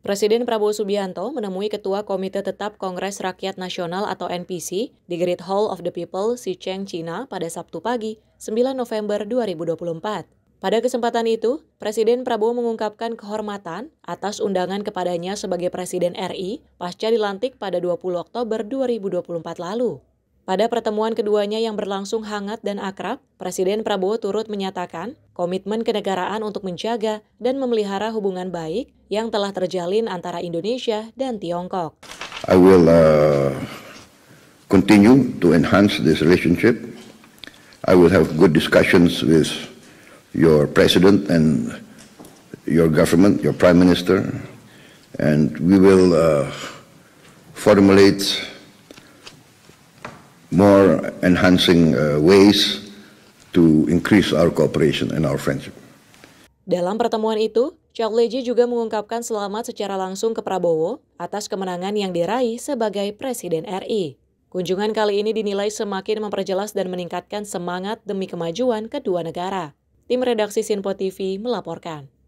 Presiden Prabowo Subianto menemui Ketua Komite Tetap Kongres Rakyat Nasional atau NPC di Great Hall of the People, Sicheng, China, pada Sabtu pagi, 9 November 2024. Pada kesempatan itu, Presiden Prabowo mengungkapkan kehormatan atas undangan kepadanya sebagai Presiden RI pasca dilantik pada 20 Oktober 2024 lalu. Pada pertemuan keduanya yang berlangsung hangat dan akrab, Presiden Prabowo turut menyatakan komitmen kenegaraan untuk menjaga dan memelihara hubungan baik yang telah terjalin antara Indonesia dan Tiongkok. I will uh, continue to enhance this relationship. I will have good discussions with your president and your government, your prime minister, and we will uh, formulate more enhancing uh, ways to increase our cooperation and our friendship. Dalam pertemuan itu, Leji juga mengungkapkan selamat secara langsung ke Prabowo atas kemenangan yang diraih sebagai Presiden RI. Kunjungan kali ini dinilai semakin memperjelas dan meningkatkan semangat demi kemajuan kedua negara. Tim redaksi Sinpo TV melaporkan.